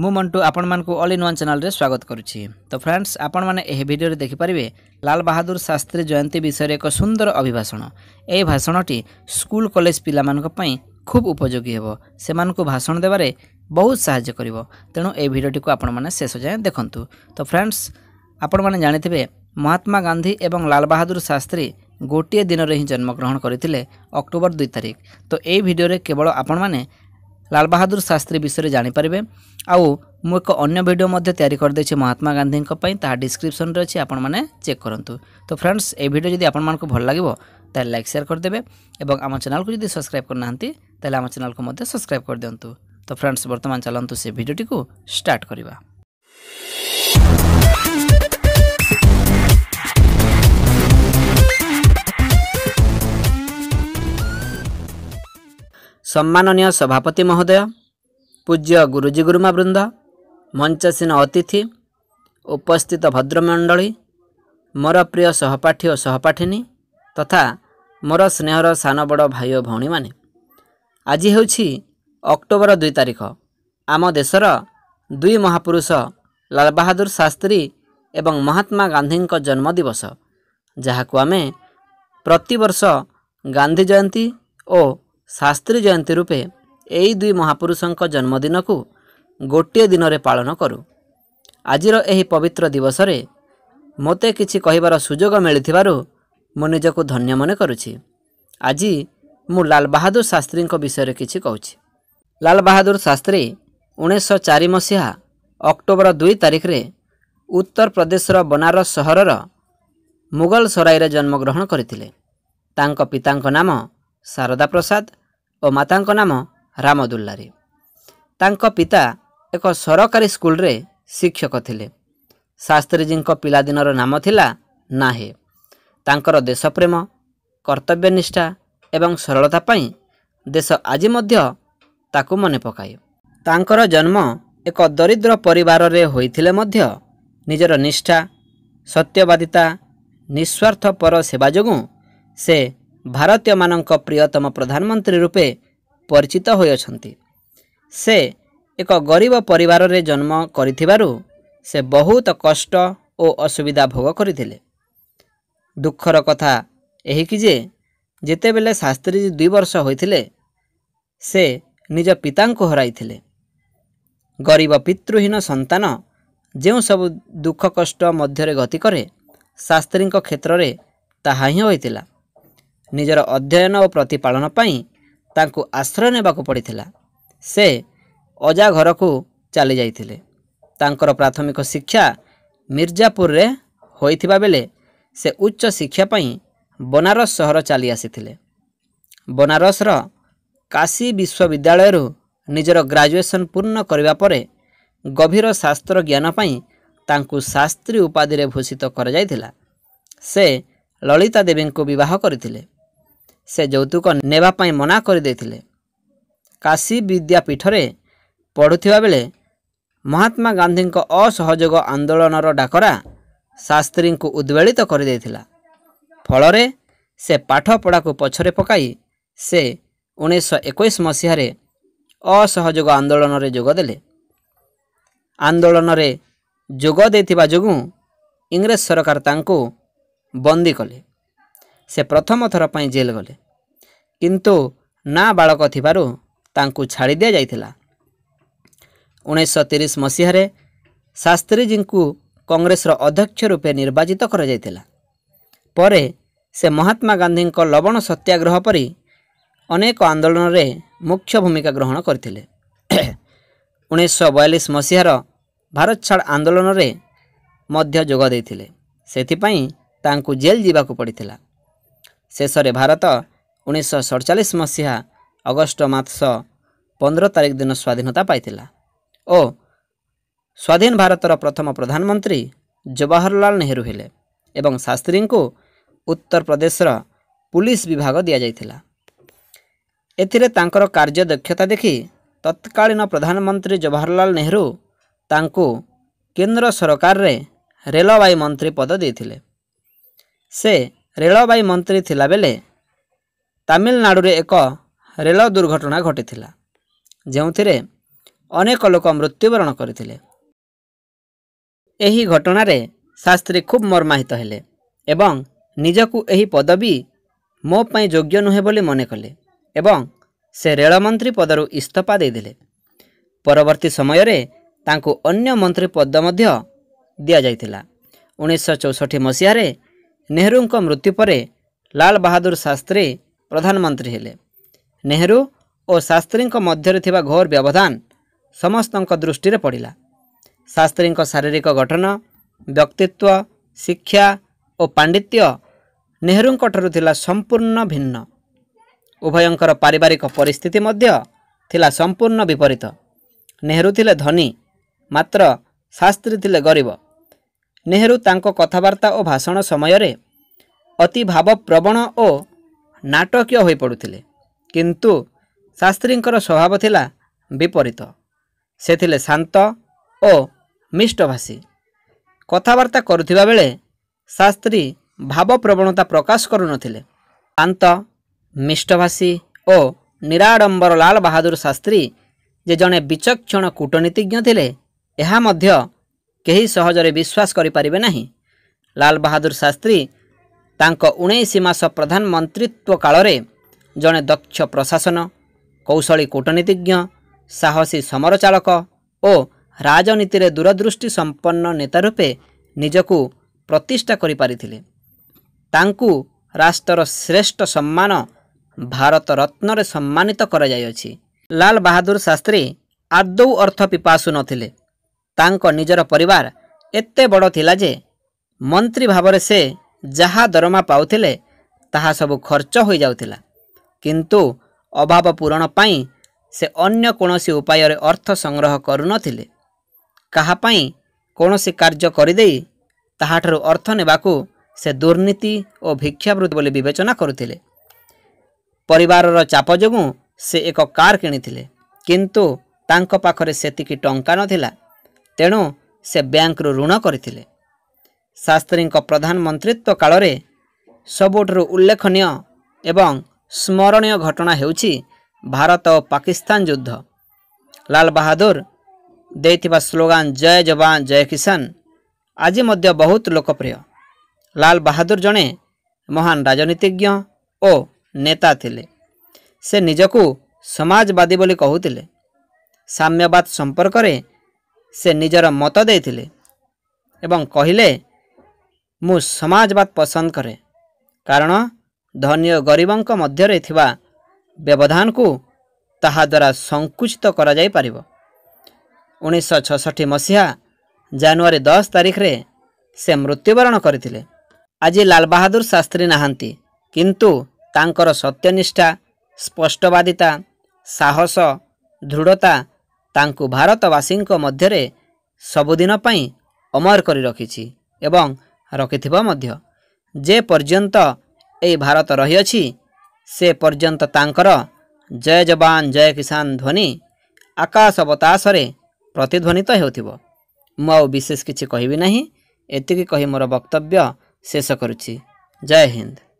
ମୁଁ ମଣ୍ଟୁ ଆପଣମାନଙ୍କୁ all in one ଚ୍ୟାନେଲ୍ରେ ସ୍ୱାଗତ କରୁଛି ତ ଫ୍ରେଣ୍ଡସ୍ ଆପଣମାନେ ଏହି ଭିଡ଼ିଓରେ ଦେଖିପାରିବେ ଲାଲ ବାହାଦୁର ଶାସ୍ତ୍ରୀ ଜୟନ୍ତୀ ବିଷୟରେ ଏକ ସୁନ୍ଦର ଅଭିଭାଷଣ ଏହି ଭାଷଣଟି ସ୍କୁଲ କଲେଜ ପିଲାମାନଙ୍କ ପାଇଁ ଖୁବ୍ ଉପଯୋଗୀ ହେବ ସେମାନଙ୍କୁ ଭାଷଣ ଦେବାରେ ବହୁତ ସାହାଯ୍ୟ କରିବ ତେଣୁ ଏହି ଭିଡ଼ିଓଟିକୁ ଆପଣମାନେ ଶେଷ ଯାଏଁ ଦେଖନ୍ତୁ ତ ଫ୍ରେଣ୍ଡସ୍ ଆପଣମାନେ ଜାଣିଥିବେ ମହାତ୍ମା ଗାନ୍ଧୀ ଏବଂ ଲାଲ ବାହାଦୁର ଶାସ୍ତ୍ରୀ ଗୋଟିଏ ଦିନରେ ହିଁ ଜନ୍ମଗ୍ରହଣ କରିଥିଲେ ଅକ୍ଟୋବର ଦୁଇ ତାରିଖ ତ ଏହି ଭିଡ଼ିଓରେ କେବଳ ଆପଣମାନେ ଲାଲବାହାଦୁର ଶାସ୍ତ୍ରୀ ବିଷୟରେ ଜାଣିପାରିବେ ଆଉ ମୁଁ ଏକ ଅନ୍ୟ ଭିଡ଼ିଓ ମଧ୍ୟ ତିଆରି କରିଦେଇଛି ମହାତ୍ମା ଗାନ୍ଧୀଙ୍କ ପାଇଁ ତାହା ଡିସ୍କ୍ରିପ୍ସନ୍ରେ ଅଛି ଆପଣମାନେ ଚେକ୍ କରନ୍ତୁ ତ ଫ୍ରେଣ୍ଡସ୍ ଏ ଭିଡ଼ିଓ ଯଦି ଆପଣମାନଙ୍କୁ ଭଲ ଲାଗିବ ତାହେଲେ ଲାଇକ୍ ସେୟାର କରିଦେବେ ଏବଂ ଆମ ଚ୍ୟାନେଲକୁ ଯଦି ସବସ୍କ୍ରାଇବ୍ କରିନାହାନ୍ତି ତାହେଲେ ଆମ ଚ୍ୟାନେଲକୁ ମଧ୍ୟ ସବସ୍କ୍ରାଇବ୍ କରିଦିଅନ୍ତୁ ତ ଫ୍ରେଣ୍ଡସ୍ ବର୍ତ୍ତମାନ ଚାଲନ୍ତୁ ସେ ଭିଡ଼ିଓଟିକୁ ଷ୍ଟାର୍ଟ କରିବା सम्माननीय सभापति महोदय पूज्य गुरुजी गुरुमा बृन्द मञ्चीन अतिथि उपस्थित भद्रमण्डली मोर प्रिय सहपठी सहपाठिन तथा मोर स्नेहर सान बड भाइ भौणी मे आज अक्टोबर 2 तारिख आम देशर दुई महापुरुष लाल बहादुर शास्त्री एवं महात्मा गांधी गान्धीको जन्मदिवस जहाँको आम प्रती वर्ष गान्धी जयन्ती ओ ଶାସ୍ତ୍ରୀ ଜୟନ୍ତୀ ରୂପେ ଏହି ଦୁଇ ମହାପୁରୁଷଙ୍କ ଜନ୍ମଦିନକୁ ଗୋଟିଏ ଦିନରେ ପାଳନ କରୁ ଆଜିର ଏହି ପବିତ୍ର ଦିବସରେ ମୋତେ କିଛି କହିବାର ସୁଯୋଗ ମିଳିଥିବାରୁ ମୁଁ ନିଜକୁ ଧନ୍ୟ ମନେ କରୁଛି ଆଜି ମୁଁ ଲାଲବାହାଦୁର ଶାସ୍ତ୍ରୀଙ୍କ ବିଷୟରେ କିଛି କହୁଛି ଲାଲବାହାଦୁର ଶାସ୍ତ୍ରୀ ଉଣେଇଶହ ଚାରି ମସିହା ଅକ୍ଟୋବର ଦୁଇ ତାରିଖରେ ଉତ୍ତରପ୍ରଦେଶର ବନାରସ ସହରର ମୁଗଲ ସରାଇରେ ଜନ୍ମଗ୍ରହଣ କରିଥିଲେ ତାଙ୍କ ପିତାଙ୍କ ନାମ ଶାରଦା ପ୍ରସାଦ ଓ ମାତାଙ୍କ ନାମ ରାମଦୁଲ୍ଲାରୀ ତାଙ୍କ ପିତା ଏକ ସରକାରୀ ସ୍କୁଲରେ ଶିକ୍ଷକ ଥିଲେ ଶାସ୍ତ୍ରୀଜୀଙ୍କ ପିଲାଦିନର ନାମ ଥିଲା ନାହେ ତାଙ୍କର ଦେଶପ୍ରେମ କର୍ତ୍ତବ୍ୟ ନିଷ୍ଠା ଏବଂ ସରଳତା ପାଇଁ ଦେଶ ଆଜି ମଧ୍ୟ ତାକୁ ମନେ ପକାଏ ତାଙ୍କର ଜନ୍ମ ଏକ ଦରିଦ୍ର ପରିବାରରେ ହୋଇଥିଲେ ମଧ୍ୟ ନିଜର ନିଷ୍ଠା ସତ୍ୟବାଦିତା ନିଃସ୍ୱାର୍ଥପର ସେବା ଯୋଗୁଁ ସେ ଭାରତୀୟମାନଙ୍କ ପ୍ରିୟତମ ପ୍ରଧାନମନ୍ତ୍ରୀ ରୂପେ ପରିଚିତ ହୋଇଅଛନ୍ତି ସେ ଏକ ଗରିବ ପରିବାରରେ ଜନ୍ମ କରିଥିବାରୁ ସେ ବହୁତ କଷ୍ଟ ଓ ଅସୁବିଧା ଭୋଗ କରିଥିଲେ ଦୁଃଖର କଥା ଏହିକି ଯେ ଯେତେବେଳେ ଶାସ୍ତ୍ରୀଜୀ ଦୁଇ ବର୍ଷ ହୋଇଥିଲେ ସେ ନିଜ ପିତାଙ୍କୁ ହରାଇଥିଲେ ଗରିବ ପିତୃହୀନ ସନ୍ତାନ ଯେଉଁ ସବୁ ଦୁଃଖ କଷ୍ଟ ମଧ୍ୟରେ ଗତି କରେ ଶାସ୍ତ୍ରୀଙ୍କ କ୍ଷେତ୍ରରେ ତାହା ହିଁ ହୋଇଥିଲା ନିଜର ଅଧ୍ୟୟନ ଓ ପ୍ରତିପାଳନ ପାଇଁ ତାଙ୍କୁ ଆଶ୍ରୟ ନେବାକୁ ପଡ଼ିଥିଲା ସେ ଅଜା ଘରକୁ ଚାଲିଯାଇଥିଲେ ତାଙ୍କର ପ୍ରାଥମିକ ଶିକ୍ଷା ମିର୍ଜାପୁରରେ ହୋଇଥିବା ବେଳେ ସେ ଉଚ୍ଚ ଶିକ୍ଷା ପାଇଁ ବନାରସ ସହର ଚାଲି ଆସିଥିଲେ ବନାରସର କାଶୀ ବିଶ୍ୱବିଦ୍ୟାଳୟରୁ ନିଜର ଗ୍ରାଜୁଏସନ୍ ପୂର୍ଣ୍ଣ କରିବା ପରେ ଗଭୀର ଶାସ୍ତ୍ର ଜ୍ଞାନ ପାଇଁ ତାଙ୍କୁ ଶାସ୍ତ୍ରୀ ଉପାଧିରେ ଭୂଷିତ କରାଯାଇଥିଲା ସେ ଲଳିତା ଦେବୀଙ୍କୁ ବିବାହ କରିଥିଲେ ସେ ଯୌତୁକ ନେବା ପାଇଁ ମନା କରିଦେଇଥିଲେ କାଶୀ ବିଦ୍ୟାପୀଠରେ ପଢ଼ୁଥିବା ବେଳେ ମହାତ୍ମା ଗାନ୍ଧୀଙ୍କ ଅସହଯୋଗ ଆନ୍ଦୋଳନର ଡାକରା ଶାସ୍ତ୍ରୀଙ୍କୁ ଉଦ୍ବେଳିତ କରିଦେଇଥିଲା ଫଳରେ ସେ ପାଠପଢ଼ାକୁ ପଛରେ ପକାଇ ସେ ଉଣେଇଶହ ଏକୋଇଶ ମସିହାରେ ଅସହଯୋଗ ଆନ୍ଦୋଳନରେ ଯୋଗ ଦେଲେ ଆନ୍ଦୋଳନରେ ଯୋଗ ଦେଇଥିବା ଯୋଗୁଁ ଇଂରେଜ ସରକାର ତାଙ୍କୁ ବନ୍ଦୀ କଲେ ସେ ପ୍ରଥମ ଥର ପାଇଁ ଜେଲ୍ ଗଲେ କିନ୍ତୁ ନା ବାଳକ ଥିବାରୁ ତାଙ୍କୁ ଛାଡ଼ି ଦିଆଯାଇଥିଲା ଉଣେଇଶହ ତିରିଶ ମସିହାରେ ଶାସ୍ତ୍ରୀଜୀଙ୍କୁ କଂଗ୍ରେସର ଅଧ୍ୟକ୍ଷ ରୂପେ ନିର୍ବାଚିତ କରାଯାଇଥିଲା ପରେ ସେ ମହାତ୍ମା ଗାନ୍ଧୀଙ୍କ ଲବଣ ସତ୍ୟାଗ୍ରହ ପରି ଅନେକ ଆନ୍ଦୋଳନରେ ମୁଖ୍ୟ ଭୂମିକା ଗ୍ରହଣ କରିଥିଲେ ଉଣେଇଶହ ବୟାଲିଶ ମସିହାର ଭାରତ ଛାଡ଼ ଆନ୍ଦୋଳନରେ ମଧ୍ୟ ଯୋଗ ଦେଇଥିଲେ ସେଥିପାଇଁ ତାଙ୍କୁ ଜେଲ୍ ଯିବାକୁ ପଡ଼ିଥିଲା ଶେଷରେ ଭାରତ ଉଣେଇଶହ ସଡ଼ଚାଳିଶ ମସିହା ଅଗଷ୍ଟ ମାସ ପନ୍ଦର ତାରିଖ ଦିନ ସ୍ୱାଧୀନତା ପାଇଥିଲା ଓ ସ୍ୱାଧୀନ ଭାରତର ପ୍ରଥମ ପ୍ରଧାନମନ୍ତ୍ରୀ ଜବାହରଲାଲ ନେହେରୁ ହେଲେ ଏବଂ ଶାସ୍ତ୍ରୀଙ୍କୁ ଉତ୍ତରପ୍ରଦେଶର ପୁଲିସ ବିଭାଗ ଦିଆଯାଇଥିଲା ଏଥିରେ ତାଙ୍କର କାର୍ଯ୍ୟ ଦକ୍ଷତା ଦେଖି ତତ୍କାଳୀନ ପ୍ରଧାନମନ୍ତ୍ରୀ ଜବାହରଲାଲ ନେହେରୁ ତାଙ୍କୁ କେନ୍ଦ୍ର ସରକାରରେ ରେଳବାଇ ମନ୍ତ୍ରୀ ପଦ ଦେଇଥିଲେ ସେ ରେଳବାଇ ମନ୍ତ୍ରୀ ଥିଲାବେଳେ ତାମିଲନାଡ଼ୁରେ ଏକ ରେଳ ଦୁର୍ଘଟଣା ଘଟିଥିଲା ଯେଉଁଥିରେ ଅନେକ ଲୋକ ମୃତ୍ୟୁବରଣ କରିଥିଲେ ଏହି ଘଟଣାରେ ଶାସ୍ତ୍ରୀ ଖୁବ୍ ମର୍ମାହିତ ହେଲେ ଏବଂ ନିଜକୁ ଏହି ପଦବୀ ମୋ ପାଇଁ ଯୋଗ୍ୟ ନୁହେଁ ବୋଲି ମନେ କଲେ ଏବଂ ସେ ରେଳମନ୍ତ୍ରୀ ପଦରୁ ଇସ୍ତଫା ଦେଇଥିଲେ ପରବର୍ତ୍ତୀ ସମୟରେ ତାଙ୍କୁ ଅନ୍ୟ ମନ୍ତ୍ରୀ ପଦ ମଧ୍ୟ ଦିଆଯାଇଥିଲା ଉଣେଇଶହ ଚଉଷଠି ମସିହାରେ ନେହେରୁଙ୍କ ମୃତ୍ୟୁ ପରେ ଲାଲ ବାହାଦୁର ଶାସ୍ତ୍ରୀ ପ୍ରଧାନମନ୍ତ୍ରୀ ହେଲେ ନେହେରୁ ଓ ଶାସ୍ତ୍ରୀଙ୍କ ମଧ୍ୟରେ ଥିବା ଘୋର ବ୍ୟବଧାନ ସମସ୍ତଙ୍କ ଦୃଷ୍ଟିରେ ପଡ଼ିଲା ଶାସ୍ତ୍ରୀଙ୍କ ଶାରୀରିକ ଗଠନ ବ୍ୟକ୍ତିତ୍ୱ ଶିକ୍ଷା ଓ ପାଣ୍ଡିତ୍ୟ ନେହେରୁଙ୍କଠାରୁ ଥିଲା ସମ୍ପୂର୍ଣ୍ଣ ଭିନ୍ନ ଉଭୟଙ୍କର ପାରିବାରିକ ପରିସ୍ଥିତି ମଧ୍ୟ ଥିଲା ସମ୍ପୂର୍ଣ୍ଣ ବିପରୀତ ନେହେରୁ ଥିଲେ ଧନୀ ମାତ୍ର ଶାସ୍ତ୍ରୀ ଥିଲେ ଗରିବ ନେହେରୁ ତାଙ୍କ କଥାବାର୍ତ୍ତା ଓ ଭାଷଣ ସମୟରେ ଅତି ଭାବପ୍ରବଣ ଓ ନାଟକୀୟ ହୋଇପଡ଼ୁଥିଲେ କିନ୍ତୁ ଶାସ୍ତ୍ରୀଙ୍କର ସ୍ୱଭାବ ଥିଲା ବିପରୀତ ସେ ଥିଲେ ଶାନ୍ତ ଓ ମିଷ୍ଟଭାଷୀ କଥାବାର୍ତ୍ତା କରୁଥିବା ବେଳେ ଶାସ୍ତ୍ରୀ ଭାବପ୍ରବଣତା ପ୍ରକାଶ କରୁନଥିଲେ ଶାନ୍ତ ମିଷ୍ଟଭାଷୀ ଓ ନିରାଡ଼ମ୍ବର ଲାଲ ବାହାଦୁର ଶାସ୍ତ୍ରୀ ଯେ ଜଣେ ବିଚକ୍ଷଣ କୂଟନୀତିଜ୍ଞ ଥିଲେ ଏହା ମଧ୍ୟ କେହି ସହଜରେ ବିଶ୍ୱାସ କରିପାରିବେ ନାହିଁ ଲାଲ ବାହାଦୁର ଶାସ୍ତ୍ରୀ ତାଙ୍କ ଉଣେଇଶ ମାସ ପ୍ରଧାନମନ୍ତ୍ରୀତ୍ୱ କାଳରେ ଜଣେ ଦକ୍ଷ ପ୍ରଶାସନ କୌଶଳୀ କୂଟନୀତିଜ୍ଞ ସାହସୀ ସମର ଚାଳକ ଓ ରାଜନୀତିରେ ଦୂରଦୃଷ୍ଟି ସମ୍ପନ୍ନ ନେତା ରୂପେ ନିଜକୁ ପ୍ରତିଷ୍ଠା କରିପାରିଥିଲେ ତାଙ୍କୁ ରାଷ୍ଟ୍ରର ଶ୍ରେଷ୍ଠ ସମ୍ମାନ ଭାରତ ରତ୍ନରେ ସମ୍ମାନିତ କରାଯାଇଅଛି ଲାଲ ବାହାଦୁର ଶାସ୍ତ୍ରୀ ଆଦୌ ଅର୍ଥ ପିପାସୁ ନଥିଲେ ତାଙ୍କ ନିଜର ପରିବାର ଏତେ ବଡ଼ ଥିଲା ଯେ ମନ୍ତ୍ରୀ ଭାବରେ ସେ ଯାହା ଦରମା ପାଉଥିଲେ ତାହା ସବୁ ଖର୍ଚ୍ଚ ହୋଇଯାଉଥିଲା କିନ୍ତୁ ଅଭାବ ପୂରଣ ପାଇଁ ସେ ଅନ୍ୟ କୌଣସି ଉପାୟରେ ଅର୍ଥ ସଂଗ୍ରହ କରୁନଥିଲେ କାହା ପାଇଁ କୌଣସି କାର୍ଯ୍ୟ କରିଦେଇ ତାହାଠାରୁ ଅର୍ଥ ନେବାକୁ ସେ ଦୁର୍ନୀତି ଓ ଭିକ୍ଷାବୃତ୍ତି ବୋଲି ବିବେଚନା କରୁଥିଲେ ପରିବାରର ଚାପ ଯୋଗୁଁ ସେ ଏକ କାର୍ କିଣିଥିଲେ କିନ୍ତୁ ତାଙ୍କ ପାଖରେ ସେତିକି ଟଙ୍କା ନଥିଲା ତେଣୁ ସେ ବ୍ୟାଙ୍କରୁ ଋଣ କରିଥିଲେ ଶାସ୍ତ୍ରୀଙ୍କ ପ୍ରଧାନମନ୍ତ୍ରୀତ୍ୱ କାଳରେ ସବୁଠାରୁ ଉଲ୍ଲେଖନୀୟ ଏବଂ ସ୍ମରଣୀୟ ଘଟଣା ହେଉଛି ଭାରତ ଓ ପାକିସ୍ତାନ ଯୁଦ୍ଧ ଲାଲ ବାହାଦୁର ଦେଇଥିବା ସ୍ଲୋଗାନ୍ ଜୟ ଯବାନ ଜୟ କିଷାନ ଆଜି ମଧ୍ୟ ବହୁତ ଲୋକପ୍ରିୟ ଲାଲ ବାହାଦୁର ଜଣେ ମହାନ ରାଜନୀତିଜ୍ଞ ଓ ନେତା ଥିଲେ ସେ ନିଜକୁ ସମାଜବାଦୀ ବୋଲି କହୁଥିଲେ ସାମ୍ୟବାଦ ସମ୍ପର୍କରେ ସେ ନିଜର ମତ ଦେଇଥିଲେ ଏବଂ କହିଲେ ମୁଁ ସମାଜବାଦ ପସନ୍ଦ କରେ କାରଣ ଧନୀ ଓ ଗରିବଙ୍କ ମଧ୍ୟରେ ଥିବା ବ୍ୟବଧାନକୁ ତାହାଦ୍ୱାରା ସଙ୍କୁଚିତ କରାଯାଇପାରିବ ଉଣେଇଶହ ଛଅଷଠି ମସିହା ଜାନୁଆରୀ ଦଶ ତାରିଖରେ ସେ ମୃତ୍ୟୁବରଣ କରିଥିଲେ ଆଜି ଲାଲବାହାଦୁର ଶାସ୍ତ୍ରୀ ନାହାନ୍ତି କିନ୍ତୁ ତାଙ୍କର ସତ୍ୟନିଷ୍ଠା ସ୍ପଷ୍ଟବାଦିତା ସାହସ ଦୃଢ଼ତା ତାଙ୍କୁ ଭାରତବାସୀଙ୍କ ମଧ୍ୟରେ ସବୁଦିନ ପାଇଁ ଅମର କରି ରଖିଛି ଏବଂ ରଖିଥିବ ମଧ୍ୟ ଯେପର୍ଯ୍ୟନ୍ତ ଏହି ଭାରତ ରହିଅଛି ସେ ପର୍ଯ୍ୟନ୍ତ ତାଙ୍କର ଜୟ ଯବାନ ଜୟ କିଷାନ ଧ୍ୱନି ଆକାଶ ବତାଶରେ ପ୍ରତିଧ୍ୱନିତ ହେଉଥିବ ମୁଁ ଆଉ ବିଶେଷ କିଛି କହିବି ନାହିଁ ଏତିକି କହି ମୋର ବକ୍ତବ୍ୟ ଶେଷ କରୁଛି ଜୟ ହିନ୍ଦ